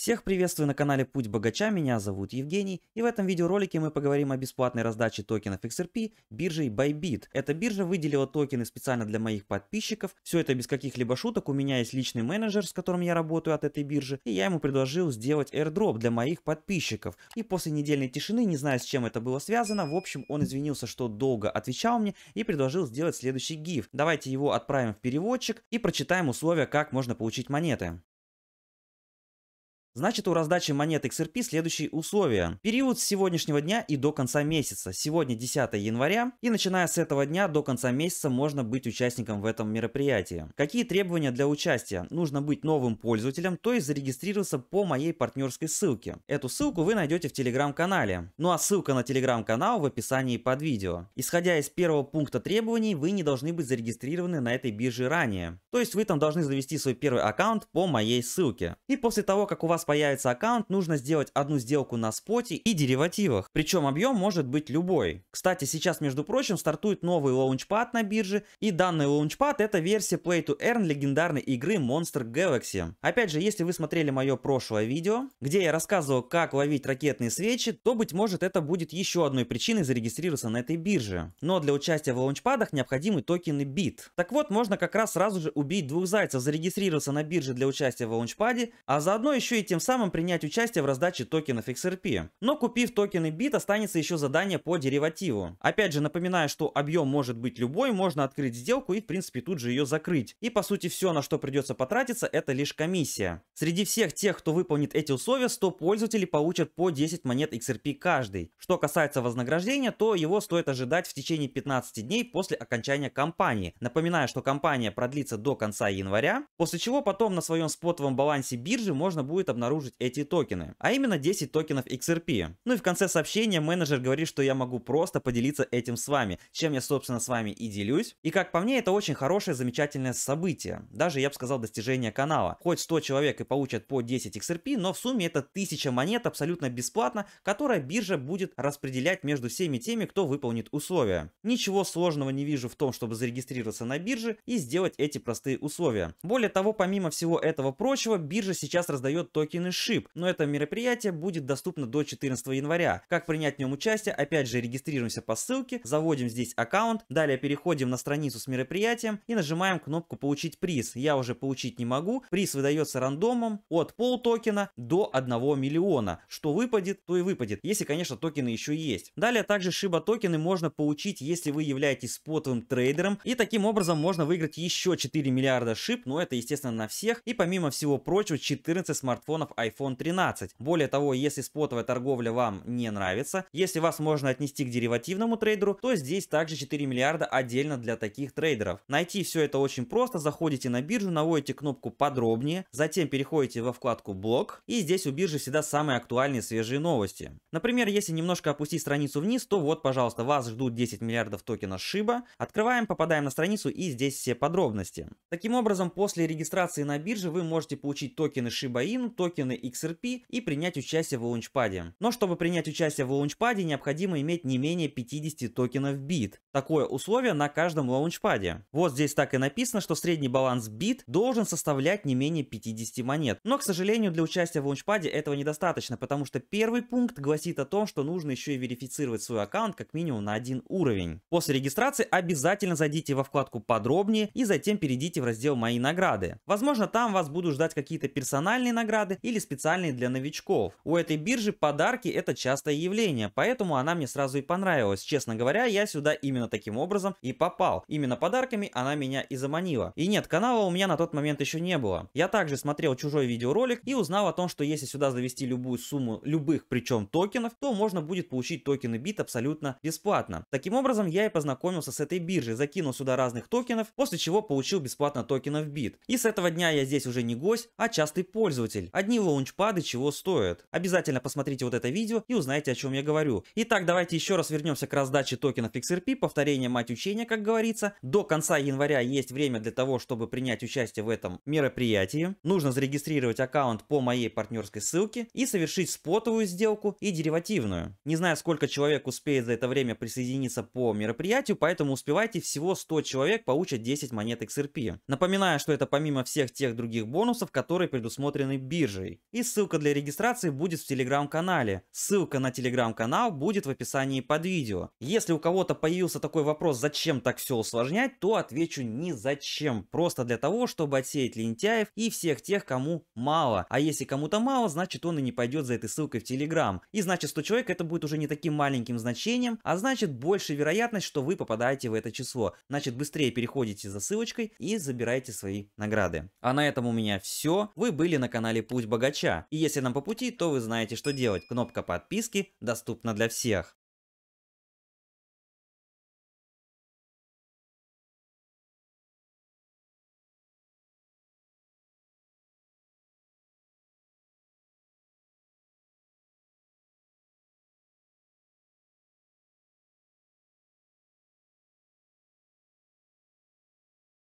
Всех приветствую на канале Путь Богача, меня зовут Евгений, и в этом видеоролике мы поговорим о бесплатной раздаче токенов XRP биржей Bybit. Эта биржа выделила токены специально для моих подписчиков, все это без каких-либо шуток, у меня есть личный менеджер, с которым я работаю от этой биржи, и я ему предложил сделать airdrop для моих подписчиков. И после недельной тишины, не знаю с чем это было связано, в общем он извинился, что долго отвечал мне и предложил сделать следующий gif. Давайте его отправим в переводчик и прочитаем условия, как можно получить монеты. Значит, у раздачи монет XRP следующие условия. Период с сегодняшнего дня и до конца месяца. Сегодня 10 января, и начиная с этого дня до конца месяца можно быть участником в этом мероприятии. Какие требования для участия? Нужно быть новым пользователем, то есть зарегистрироваться по моей партнерской ссылке. Эту ссылку вы найдете в телеграм-канале. Ну а ссылка на телеграм-канал в описании под видео. Исходя из первого пункта требований, вы не должны быть зарегистрированы на этой бирже ранее. То есть вы там должны завести свой первый аккаунт по моей ссылке. И после того, как у вас появится аккаунт, нужно сделать одну сделку на споте и деривативах. Причем объем может быть любой. Кстати, сейчас, между прочим, стартует новый лаунчпад на бирже. И данный лаунчпад это версия Play to Earn легендарной игры Monster Galaxy. Опять же, если вы смотрели мое прошлое видео, где я рассказывал, как ловить ракетные свечи, то, быть может, это будет еще одной причиной зарегистрироваться на этой бирже. Но для участия в лаунчпадах необходимы токены бит Так вот, можно как раз сразу же убить двух зайцев, зарегистрироваться на бирже для участия в лаунчпаде, а заодно еще и тем самым принять участие в раздаче токенов XRP. Но купив токены бит, останется еще задание по деривативу. Опять же, напоминаю, что объем может быть любой, можно открыть сделку и в принципе тут же ее закрыть. И по сути все, на что придется потратиться, это лишь комиссия. Среди всех тех, кто выполнит эти условия, 100 пользователей получат по 10 монет XRP каждый. Что касается вознаграждения, то его стоит ожидать в течение 15 дней после окончания кампании. Напоминаю, что кампания продлится до конца января, после чего потом на своем спотовом балансе биржи можно будет обновить обнаружить эти токены, а именно 10 токенов XRP. Ну и в конце сообщения менеджер говорит, что я могу просто поделиться этим с вами, чем я собственно с вами и делюсь. И как по мне это очень хорошее, замечательное событие, даже я бы сказал достижение канала. Хоть 100 человек и получат по 10 XRP, но в сумме это 1000 монет абсолютно бесплатно, которая биржа будет распределять между всеми теми, кто выполнит условия. Ничего сложного не вижу в том, чтобы зарегистрироваться на бирже и сделать эти простые условия. Более того, помимо всего этого прочего, биржа сейчас раздает токены Сорокины Шип, но это мероприятие будет доступно до 14 января. Как принять в нем участие? Опять же, регистрируемся по ссылке, заводим здесь аккаунт, далее переходим на страницу с мероприятием и нажимаем кнопку «Получить приз». Я уже получить не могу. Приз выдается рандомом от пол токена до 1 миллиона. Что выпадет, то и выпадет, если, конечно, токены еще есть. Далее также Шиба токены можно получить, если вы являетесь спотовым трейдером, и таким образом можно выиграть еще 4 миллиарда шип, но это, естественно, на всех, и помимо всего прочего, 14 смартфонов смартфонов iPhone 13. Более того, если спотовая торговля вам не нравится, если вас можно отнести к деривативному трейдеру, то здесь также 4 миллиарда отдельно для таких трейдеров. Найти все это очень просто, заходите на биржу, наводите кнопку подробнее, затем переходите во вкладку блог и здесь у биржи всегда самые актуальные свежие новости. Например, если немножко опустить страницу вниз, то вот, пожалуйста, вас ждут 10 миллиардов токена Shiba. Открываем, попадаем на страницу и здесь все подробности. Таким образом, после регистрации на бирже вы можете получить токены Shiba Inu, токены токены XRP и принять участие в лаунчпаде. Но чтобы принять участие в лаунчпаде, необходимо иметь не менее 50 токенов BIT. Такое условие на каждом лаунчпаде. Вот здесь так и написано, что средний баланс BIT должен составлять не менее 50 монет. Но, к сожалению, для участия в лаунчпаде этого недостаточно, потому что первый пункт гласит о том, что нужно еще и верифицировать свой аккаунт как минимум на один уровень. После регистрации обязательно зайдите во вкладку «Подробнее» и затем перейдите в раздел «Мои награды». Возможно, там вас будут ждать какие-то персональные награды, или специальные для новичков. У этой биржи подарки это частое явление, поэтому она мне сразу и понравилась. Честно говоря, я сюда именно таким образом и попал. Именно подарками она меня и заманила. И нет, канала у меня на тот момент еще не было. Я также смотрел чужой видеоролик и узнал о том, что если сюда завести любую сумму любых причем токенов, то можно будет получить токены бит абсолютно бесплатно. Таким образом, я и познакомился с этой биржей, закинул сюда разных токенов, после чего получил бесплатно токенов бит. И с этого дня я здесь уже не гость, а частый пользователь. Одним Одни лаунчпады чего стоят. Обязательно посмотрите вот это видео и узнаете, о чем я говорю. Итак, давайте еще раз вернемся к раздаче токенов XRP, повторение мать учения, как говорится. До конца января есть время для того, чтобы принять участие в этом мероприятии. Нужно зарегистрировать аккаунт по моей партнерской ссылке и совершить спотовую сделку и деривативную. Не знаю, сколько человек успеет за это время присоединиться по мероприятию, поэтому успевайте, всего 100 человек получат 10 монет XRP. Напоминаю, что это помимо всех тех других бонусов, которые предусмотрены бирже платежей. И ссылка для регистрации будет в телеграм-канале. Ссылка на телеграм-канал будет в описании под видео. Если у кого-то появился такой вопрос, зачем так все усложнять, то отвечу не зачем. Просто для того, чтобы отсеять лентяев и всех тех, кому мало. А если кому-то мало, значит он и не пойдет за этой ссылкой в телеграм. И значит 100 человек это будет уже не таким маленьким значением, а значит больше вероятность, что вы попадаете в это число. Значит быстрее переходите за ссылочкой и забираете свои награды. А на этом у меня все. Вы были на канале Путь какого богача. И если нам по пути, то вы знаете, что делать. Кнопка подписки доступна для всех.